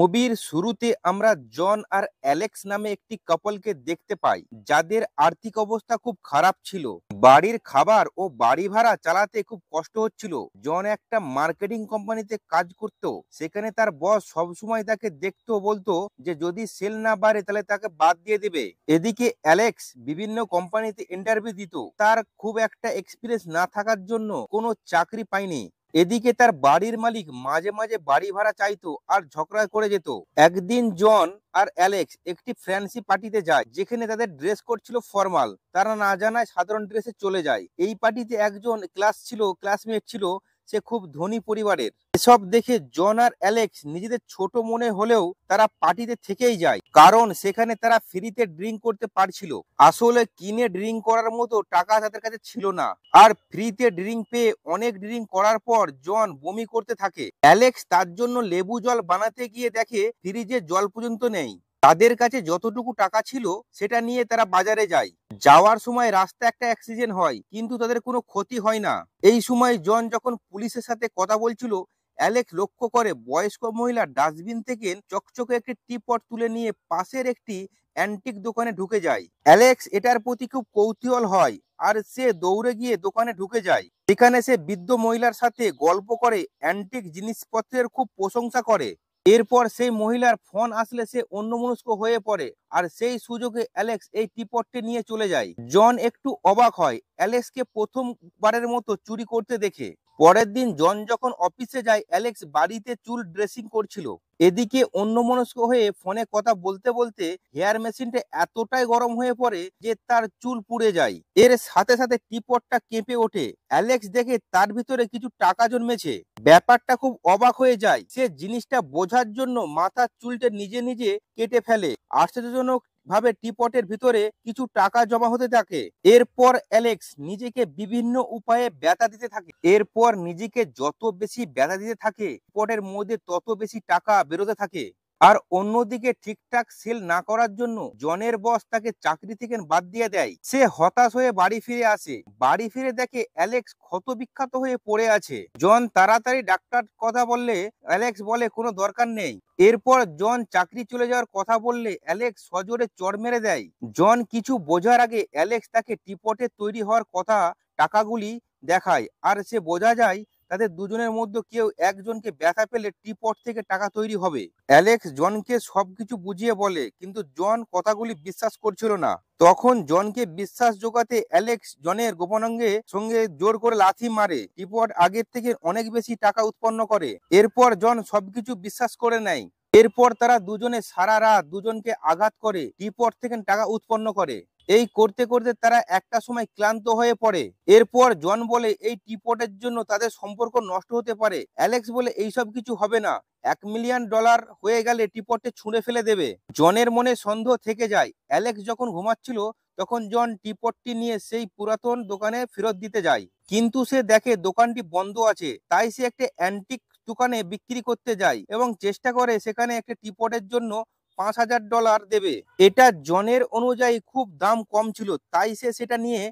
মুভির শুরুতে আমরা জন আর অ্যালেক্স নামে একটি কাপলকে দেখতে পাই যাদের আর্থিক অবস্থা খুব খারাপ ছিল বাড়ির খাবার ও বাড়ি ভাড়া চালাতে খুব কষ্ট হচ্ছিল জন একটা মার্কেটিং কোম্পানিতে কাজ করত সেখানে তার বস সবসময় তাকে দেখতো বলতো যে যদি সেল না বাড়ে তাহলে তাকে বাদ দিয়ে দেবে এদিকে অ্যালেক্স বিভিন্ন কোম্পানিতে ইন্টারভিউ দিত তার খুব একটা এক্সপিরিয়েন্স না থাকার জন্য কোনো চাকরি পায়নি এদিকে তার বাড়ির মালিক মাঝে মাঝে বাড়ি ভাড়া চাইতো আর ঝগড়া করে যেত একদিন জন আর অ্যালেক্স একটি ফ্যান্সি পার্টিতে যায় যেখানে তাদের ড্রেস কোড ছিল ফর্মাল তারা না জানায় সাধারণ ড্রেসে চলে যায় এই পার্টিতে একজন ক্লাস ছিল ক্লাসমেট ছিল সে খুব ধনী পরিবারের এসব দেখে জন আর অ্যালেক্স নিজেদের ছোট মনে হলেও তারা পার্টিতে থেকেই যায় কারণ সেখানে তারা ফ্রিতে ড্রিঙ্ক করতে পারছিল আসলে কিনে ড্রিঙ্ক করার মতো টাকা তাদের কাছে ছিল না আর ফ্রিতে ড্রিঙ্ক পেয়ে অনেক ড্রিঙ্ক করার পর জন বমি করতে থাকে অ্যালেক্স তার জন্য লেবু জল বানাতে গিয়ে দেখে ফ্রিজে জল পর্যন্ত নেই তাদের কাছে যতটুকু টাকা ছিল সেটা নিয়ে তারা বাজারে যায় যাওয়ার সময় রাস্তা একটা অ্যাক্সিডেন্ট হয় কিন্তু তাদের কোনো ক্ষতি হয় না এই সময় জন যখন পুলিশের সাথে কথা বলছিল অ্যালেক্স লক্ষ্য করে বয়স্ক মহিলা ডাস্টবিন থেকে চকচকে একটি টিপট তুলে নিয়ে পাশের একটি অ্যান্টিক দোকানে ঢুকে যায় অ্যালেক্স এটার প্রতি খুব কৌতূহল হয় আর সে দৌড়ে গিয়ে দোকানে ঢুকে যায় সেখানে সে বৃদ্ধ মহিলার সাথে গল্প করে অ্যান্টিক জিনিসপত্রের খুব প্রশংসা করে এরপর সেই মহিলার ফোন আসলে সে অন্যমনস্ক হয়ে পড়ে আর সেই সুযোগে অ্যালেক্স এই টিপটটি নিয়ে চলে যায় জন একটু অবাক হয় অ্যালেক্সকে প্রথমবারের মতো চুরি করতে দেখে পরের দিন জন যখন অফিসে যায় অ্যালেক্স বাড়িতে চুল ড্রেসিং করছিল এদিকে অন্যমনস্ক হয়ে ফোনে কথা বলতে বলতে হেয়ার মেশিনটা এতটাই গরম হয়ে পড়ে যে তার চুল পুড়ে যায় এর সাথে সাথে টিপটটা কেঁপে ওঠে অ্যালেক্স দেখে তার ভিতরে কিছু টাকা জন্মেছে ব্যাপারটা খুব অবাক হয়ে যায় সে জিনিসটা বোঝার জন্য মাথার চুলটা নিজে নিজে কেটে ফেলে আশ্চর্যজনক ভাবে টিপটের ভিতরে কিছু টাকা জমা হতে থাকে এরপর অ্যালেক্স নিজেকে বিভিন্ন উপায়ে ব্যথা দিতে থাকে এরপর নিজেকে যত বেশি ব্যথা দিতে থাকে টিপটের মধ্যে তত বেশি টাকা বেরোতে থাকে আর অন্যদিকে ঠিকঠাক সেল না করার জন্য জনের বস তাকে চাকরি থেকে বাদ দিয়ে দেয় সে হতাশ হয়ে বাড়ি ফিরে আসে বাড়ি ফিরে দেখে অ্যালেক্স ক্ষত বিখ্যাত হয়ে পড়ে আছে জন তাড়াতাড়ি ডাক্তার কথা বললে অ্যালেক্স বলে কোনো দরকার নেই এরপর জন চাকরি চলে যাওয়ার কথা বললে অ্যালেক্স সজোরে চড় মেরে দেয় জন কিছু বোঝার আগে অ্যালেক্স তাকে টিপটে তৈরি হওয়ার কথা টাকাগুলি দেখায় আর সে বোঝা যায় তাদের দুজনের মধ্যে কেউ একজনকে ব্যাথা পেলে টিপট থেকে টাকা তৈরি হবে অ্যালেক্স জনকে সবকিছু বুঝিয়ে বলে কিন্তু জন কথাগুলি বিশ্বাস করছিল না তখন জনকে বিশ্বাস জোগাতে অ্যালেক্স জনের গোপনাঙ্গে সঙ্গে জোর করে লাথি মারে টিপট আগের থেকে অনেক বেশি টাকা উৎপন্ন করে এরপর জন সবকিছু বিশ্বাস করে নেয় এরপর তারা দুজনে সারা রাত দুজনকে আঘাত করে টিপট থেকে টাকা উৎপন্ন করে এই করতে করতে তারা একটা সময় ক্লান্ত হয়ে পড়ে এরপর জন বলে এই টিপটের জন্য তাদের সম্পর্ক নষ্ট হতে পারে অ্যালেক্স বলে এইসব কিছু হবে না এক মিলিয়ন ডলার হয়ে গেলে টিপটে ছুঁড়ে ফেলে দেবে জনের মনে সন্দেহ থেকে যায় অ্যালেক্স যখন ঘুমাচ্ছিল তখন জন টিপটটি নিয়ে সেই পুরাতন দোকানে ফেরত দিতে যায় কিন্তু সে দেখে দোকানটি বন্ধ আছে তাই সে একটি অ্যান্টিক দোকানে বিক্রি করতে যায় এবং চেষ্টা করে সেখানে একটি টিপটের জন্য পাঁচ হাজার ডলার দেবে এটা জনের অনুযায়ী খুব দাম কম ছিল তাই সে সেটা নিয়ে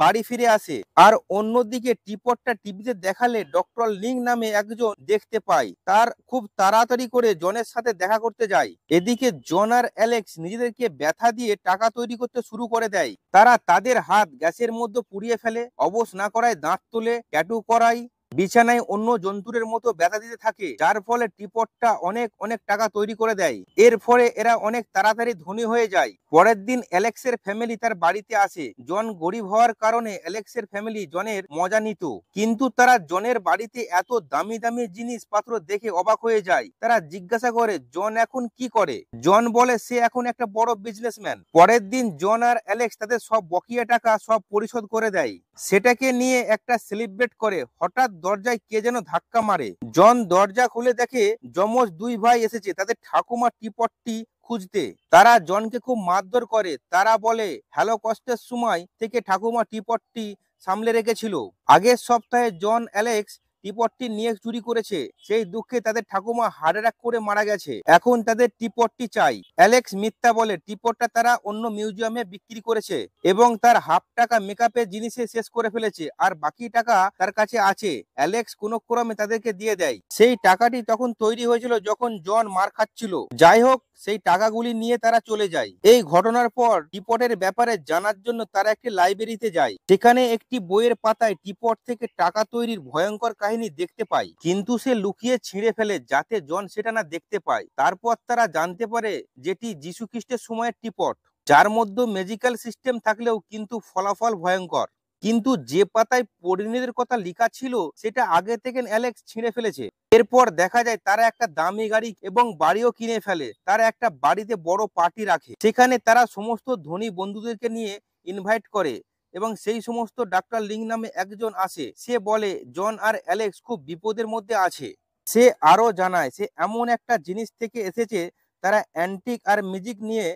বাড়ি ফিরে আসে আর অন্যদিকে টিপটটা টিভিতে দেখালে ডক্টর লিং নামে একজন দেখতে পায় তার খুব তাড়াতাড়ি করে জনের সাথে দেখা করতে যায় এদিকে জন আর অ্যালেক্স নিজেদেরকে ব্যথা দিয়ে টাকা তৈরি করতে শুরু করে দেয় তারা তাদের হাত গ্যাসের মধ্যে পুড়িয়ে ফেলে অবশ না করায় দাঁত তোলে ট্যাটু করায় বিছানায় অন্য জন্তুরের মতো ব্যথা দিতে থাকে যার ফলে টিপটটা অনেক অনেক টাকা তৈরি করে দেয় এর ফলে এরা অনেক তাড়াতাড়ি ধনী হয়ে যায় পরের দিন অ্যালেক্সের ফ্যামিলি তার বাড়িতে আসে জন গরিব হওয়ার কারণে অ্যালেক্সের ফ্যামিলি জনের মজা নিত কিন্তু তারা জনের বাড়িতে এত দামি দামি জিনিসপত্র দেখে অবাক হয়ে যায় তারা জিজ্ঞাসা করে জন এখন কি করে জন বলে সে এখন একটা বড় বিজনেসম্যান পরের দিন জন আর অ্যালেক্স তাদের সব বকিয়া টাকা সব পরিশোধ করে দেয় সেটাকে নিয়ে একটা সেলিব্রেট করে হঠাৎ দরজায় কে যেন ধাক্কা মারে জন দরজা খুলে দেখে যমজ দুই ভাই এসেছে তাদের ঠাকুমা টিপটটি খুঁজতে তারা জনকে খুব মারধর করে তারা বলে হ্যালো কষ্টের সময় থেকে ঠাকুমা টিপটটি সামলে রেখেছিল আগের সপ্তাহে জন অ্যালেক্স টিপটটি নিয়ে চুরি করেছে সেই দুঃখে তাদের ঠাকুমা হার্ট অ্যাটাক করে মারা গেছে এখন তাদের টিপটটি চাই অ্যালেক্স মিথ্যা বলে টিপটটা তারা অন্য মিউজিয়ামে বিক্রি করেছে এবং তার হাফ টাকা মেকআপের জিনিসে শেষ করে ফেলেছে আর বাকি টাকা তার কাছে আছে অ্যালেক্স কোনো ক্রমে তাদেরকে দিয়ে দেয় সেই টাকাটি তখন তৈরি হয়েছিল যখন জন মার খাচ্ছিল যাই হোক সেই টাকাগুলি নিয়ে তারা চলে যায় এই ঘটনার পর টিপটের ব্যাপারে জানার জন্য তারা একটি লাইব্রেরিতে যায় সেখানে একটি বইয়ের পাতায় টিপট থেকে টাকা তৈরির ভয়ঙ্কর কাহিনী দেখতে পায় কিন্তু সে লুকিয়ে ছিঁড়ে ফেলে যাতে জন সেটা না দেখতে পায় তারপর তারা জানতে পারে যেটি যীশু খ্রিস্টের সময়ের টিপট যার মধ্যে ম্যাজিক্যাল সিস্টেম থাকলেও কিন্তু ফলাফল ভয়ঙ্কর কিন্তু যে পাতায় পরিণীতির কথা লেখা ছিল সেটা আগে থেকে অ্যালেক্স ছিঁড়ে ফেলেছে এরপর দেখা যায় তারা একটা দামি গাড়ি এবং বাড়িও কিনে ফেলে তারা একটা বাড়িতে বড় পার্টি রাখে সেখানে তারা সমস্ত ধনী বন্ধুদেরকে নিয়ে ইনভাইট করে এবং সেই সমস্ত ডাক্তার লিং নামে একজন আসে সে বলে জন আর অ্যালেক্স খুব বিপদের মধ্যে আছে সে আরও জানায় সে এমন একটা জিনিস থেকে এসেছে তারা অ্যান্টিক আর মিউজিক নিয়ে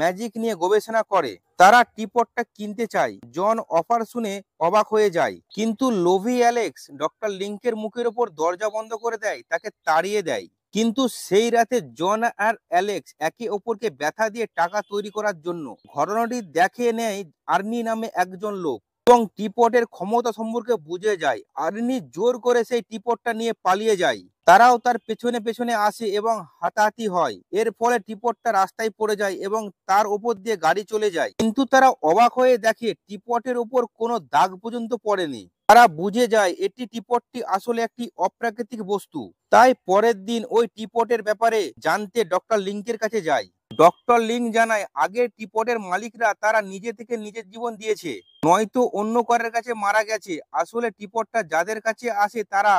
ম্যাজিক নিয়ে গবেষণা করে তারা টিপটটা কিনতে চায় জন অফার শুনে অবাক হয়ে যায় কিন্তু লোভি অ্যালেক্স ডক্টর লিঙ্কের মুখের ওপর দরজা বন্ধ করে দেয় তাকে তাড়িয়ে দেয় কিন্তু সেই রাতে জন আর অ্যালেক্স একে অপরকে ব্যথা দিয়ে টাকা তৈরি করার জন্য ঘটনাটি দেখে নেয় আর্নি নামে একজন লোক এবং টিপটের ক্ষমতা সম্পর্কে বুঝে যায় আর্নি জোর করে সেই টিপটটা নিয়ে পালিয়ে যায় তারাও তার পেছনে পেছনে আসে এবং হাতাহাতি হয় এর ফলে টিপটটা রাস্তায় পড়ে যায় এবং তার ওপর দিয়ে গাড়ি চলে যায় কিন্তু তারা অবাক হয়ে দেখে টিপটের ওপর কোনো দাগ পর্যন্ত পড়েনি তারা বুঝে যায় এটি টিপটটি আসলে একটি অপ্রাকৃতিক বস্তু তাই পরের দিন ওই টিপটের ব্যাপারে জানতে ডক্টর লিঙ্কের কাছে যায় ডক্টর লিং জানায় আগের টিপটের মালিকরা তারা নিজে থেকে নিজের জীবন দিয়েছে নয়তো অন্য কারের কাছে মারা গেছে আসলে টিপটটা যাদের কাছে আসে তারা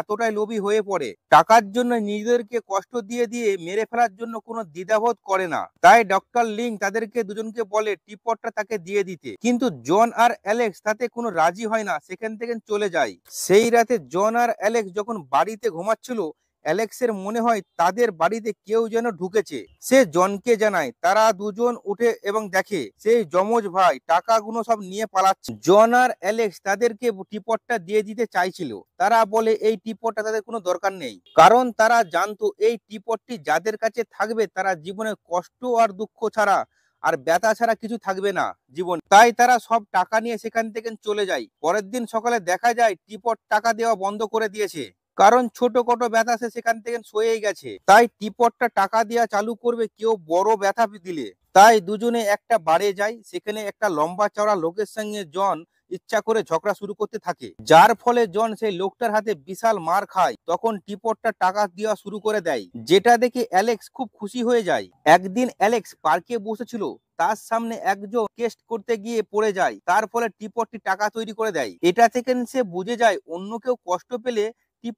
এতটাই লোভী হয়ে পড়ে টাকার জন্য নিজেদেরকে কষ্ট দিয়ে দিয়ে মেরে ফেলার জন্য কোনো দ্বিধাবোধ করে না তাই ডক্টর লিং তাদেরকে দুজনকে বলে টিপটটা তাকে দিয়ে দিতে কিন্তু জন আর অ্যালেক্স তাতে কোনো রাজি হয় না সেখান থেকে চলে যায় সেই রাতে জন আর অ্যালেক্স যখন বাড়িতে ঘুমাচ্ছিল অ্যালেক্সের মনে হয় তাদের বাড়িতে কেউ যেন ঢুকেছে সে জনকে জানায় তারা দুজন উঠে এবং দেখে সেই যমজ ভাই টাকাগুলো সব নিয়ে পালাচ্ছে জন আর অ্যালেক্স তাদেরকে টিপটটা দিয়ে দিতে চাইছিল তারা বলে এই টিপটটা তাদের কোনো দরকার নেই কারণ তারা জানতো এই টিপটটি যাদের কাছে থাকবে তারা জীবনে কষ্ট আর দুঃখ ছাড়া আর ব্যথা ছাড়া কিছু থাকবে না জীবন তাই তারা সব টাকা নিয়ে সেখান থেকে চলে যায় পরের দিন সকালে দেখা যায় টিপট টাকা দেওয়া বন্ধ করে দিয়েছে কারণ ছোট কটো ব্যথা সে সেখান থেকে সয়ে গেছে তাই টিপটটা টাকা দেওয়া চালু করবে কেউ বড় ব্যথা দিলে তাই দুজনে একটা বাড়ে যায় সেখানে একটা লম্বা চড়া লোকের সঙ্গে জন ইচ্ছা করে ঝগড়া শুরু করতে থাকে যার ফলে জন সেই লোকটার হাতে বিশাল মার খায় তখন টিপটটা টাকা দেওয়া শুরু করে দেয় যেটা দেখে অ্যালেক্স খুব খুশি হয়ে যায় একদিন অ্যালেক্স পার্কে বসেছিল তার সামনে একজন কেস্ট করতে গিয়ে পড়ে যায় তার ফলে টিপটটি টাকা তৈরি করে দেয় এটা থেকে সে বুঝে যায় অন্য কেউ কষ্ট পেলে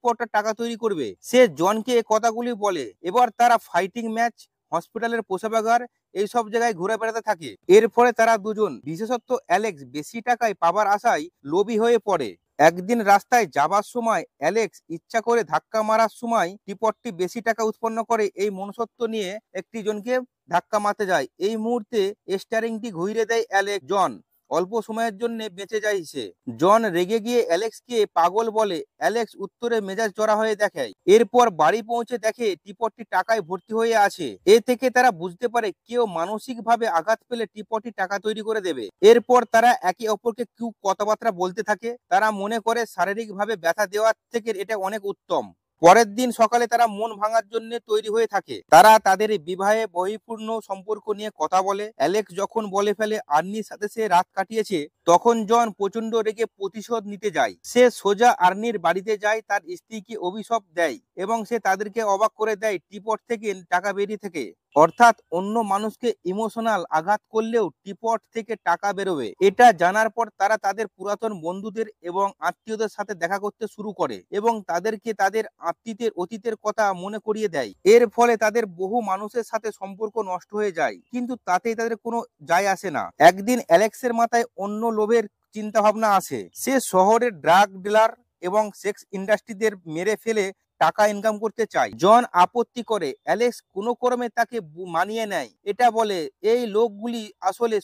কোটি টাকা তৈরি করবে সে জনকে এ কথাগুলি বলে এবার তারা ফাইটিং ম্যাচ হসপিটালের পোষাবাগার এইসব জায়গায় ঘুরে বেড়াতে থাকে এর ফলে তারা দুজন বিশেষত অ্যালেক্স বেশি টাকায় পাবার আশায় লোভী হয়ে পড়ে একদিন রাস্তায় যাবার সময় অ্যালেক্স ইচ্ছা করে ধাক্কা মারার সময় টিপটটি বেশি টাকা উৎপন্ন করে এই মনুষ্যত্ব নিয়ে একটি জনকে ধাক্কা মারতে যায় এই মুহূর্তে স্টারিংটি ঘুরে দেয় অ্যালেক্স জন অল্প সময়ের জন্য বেঁচে যায় সে জন রেগে গিয়ে অ্যালেক্সকে পাগল বলে অ্যালেক্স উত্তরে মেজাজ জড়া হয়ে দেখায় এরপর বাড়ি পৌঁছে দেখে টিপটটি টাকায় ভর্তি হয়ে আছে এ থেকে তারা বুঝতে পারে কেউ মানসিকভাবে আঘাত পেলে টিপটটি টাকা তৈরি করে দেবে এরপর তারা একে অপরকে কিউ কথাবার্তা বলতে থাকে তারা মনে করে শারীরিকভাবে ব্যথা দেওয়ার থেকে এটা অনেক উত্তম পরের দিন সকালে তারা মন ভাঙার জন্য তৈরি হয়ে থাকে তারা তাদের বিবাহে বহিপূর্ণ সম্পর্ক নিয়ে কথা বলে অ্যালেক্স যখন বলে ফেলে আর্নির সাথে সে রাত কাটিয়েছে তখন জন প্রচন্ড রেগে প্রতিশোধ নিতে যায় সে সোজা আর্নির বাড়িতে যায় তার স্ত্রীকে অভিশপ দেয় এবং সে তাদেরকে অবাক করে দেয় টিপট থেকে টাকা বেরিয়ে থেকে অর্থাৎ অন্য মানুষকে ইমোশনাল আঘাত করলেও টিপট থেকে টাকা বেরোবে এটা জানার পর তারা তাদের পুরাতন বন্ধুদের এবং আত্মীয়দের সাথে দেখা করতে শুরু করে এবং তাদেরকে তাদের আত্মীয়দের অতীতের কথা মনে করিয়ে দেয় এর ফলে তাদের বহু মানুষের সাথে সম্পর্ক নষ্ট হয়ে যায় কিন্তু তাতেই তাদের কোনো যায় আসে না একদিন অ্যালেক্সের মাথায় অন্য লোভের চিন্তা ভাবনা আসে সে শহরের ড্রাগ ডিলার এবং সেক্স ইন্ডাস্ট্রিদের মেরে ফেলে টাকা ইনকাম করতে চায় জন আপত্তি করে অ্যালেক্স কোনো ক্রমে তাকে মানিয়ে নেয় এটা বলে এই লোকগুলি আসলে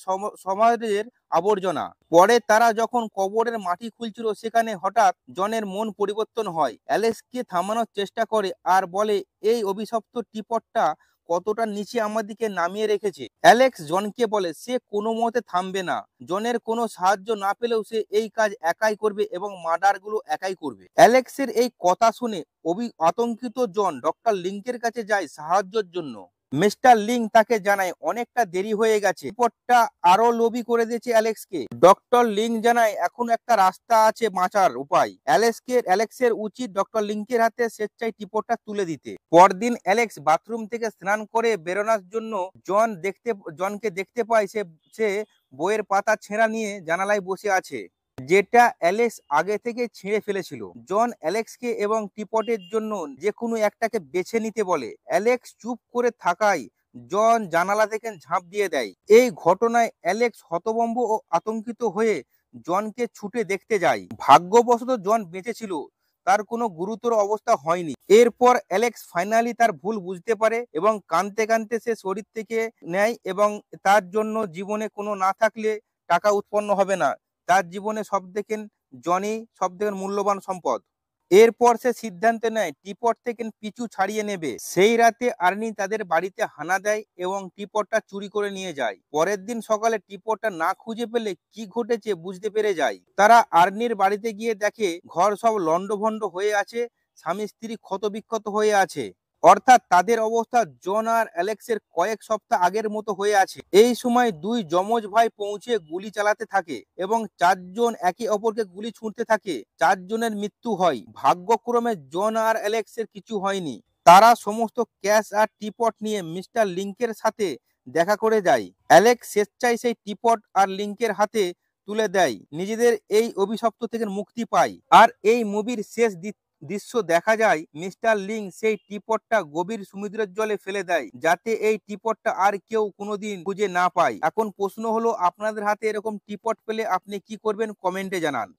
সমাজের আবর্জনা পরে তারা যখন কবরের মাটি খুলছিল সেখানে হঠাৎ জনের মন পরিবর্তন হয় অ্যালেক্সকে থামানোর চেষ্টা করে আর বলে এই অভিশপ্ত টিপটটা কতটা নিচে আমাদিকে নামিয়ে রেখেছে অ্যালেক্স জনকে বলে সে কোনো মতে থামবে না জনের কোনো সাহায্য না পেলেও সে এই কাজ একাই করবে এবং মার্ডারগুলো একাই করবে অ্যালেক্সের এই কথা শুনে অবি আতঙ্কিত জন ডক্টর লিঙ্কের কাছে যায় সাহায্যের জন্য মিস্টার লিং তাকে জানায় অনেকটা দেরি হয়ে গেছে উপরটা আরো লবি করে দিয়েছে অ্যালেক্সকে ডক্টর লিং জানায় এখন একটা রাস্তা আছে বাঁচার উপায় অ্যালেক্স অ্যালেক্সের উচিত ডক্টর লিংকের হাতে স্বেচ্ছায় টিপোর্টটা তুলে দিতে পরদিন অ্যালেক্স বাথরুম থেকে স্নান করে বেরোনোর জন্য জন দেখতে জনকে দেখতে পায় সে সে বইয়ের পাতা ছেঁড়া নিয়ে জানালায় বসে আছে যেটা অ্যালেক্স আগে থেকে ছিঁড়ে ফেলেছিল জন অ্যালেক্সকে এবং টিপটের জন্য যে কোনো একটাকে বেছে নিতে বলে অ্যালেক্স চুপ করে থাকায় জন জানালা থেকে ঝাঁপ দিয়ে দেয় এই ঘটনায় অ্যালেক্স হতবম্ব ও আতঙ্কিত হয়ে জনকে ছুটে দেখতে যায় ভাগ্যবশত জন বেঁচেছিল তার কোনো গুরুতর অবস্থা হয়নি এরপর অ্যালেক্স ফাইনালি তার ভুল বুঝতে পারে এবং কানতে কানতে সে শরীর থেকে নেয় এবং তার জন্য জীবনে কোনো না থাকলে টাকা উৎপন্ন হবে না তার জীবনে সবথেকে জনি সবথেকে মূল্যবান সম্পদ এরপর সে সিদ্ধান্ত নেয় টিপট থেকে পিছু ছাড়িয়ে নেবে সেই রাতে আর্নি তাদের বাড়িতে হানা দেয় এবং টিপটটা চুরি করে নিয়ে যায় পরের দিন সকালে টিপটটা না খুঁজে পেলে কি ঘটেছে বুঝতে পেরে যায় তারা আর্নির বাড়িতে গিয়ে দেখে ঘর সব লন্ডভন্ড হয়ে আছে স্বামী স্ত্রী ক্ষতবিক্ষত হয়ে আছে অর্থাৎ তাদের অবস্থা জন আর অ্যালেক্সের কয়েক সপ্তাহ আগের মতো হয়ে আছে এই সময় দুই যমজ ভাই পৌঁছে গুলি চালাতে থাকে এবং চারজন একে অপরকে গুলি ছুঁড়তে থাকে চারজনের মৃত্যু হয় ভাগ্যক্রমে জন আর অ্যালেক্সের কিছু হয়নি তারা সমস্ত ক্যাশ আর টিপট নিয়ে মিস্টার লিঙ্কের সাথে দেখা করে যায় অ্যালেক্স স্বেচ্ছায় সেই টিপট আর লিঙ্কের হাতে তুলে দেয় নিজেদের এই অভিশপ্ত থেকে মুক্তি পায় আর এই মুভির শেষ দিক দৃশ্য দেখা যায় মিস্টার লিং সেই টিপটটা গভীর সমুদ্রের জলে ফেলে দেয় যাতে এই টিপটটা আর কেউ কোনোদিন খুঁজে না পায় এখন প্রশ্ন হলো আপনাদের হাতে এরকম টিপট পেলে আপনি কি করবেন কমেন্টে জানান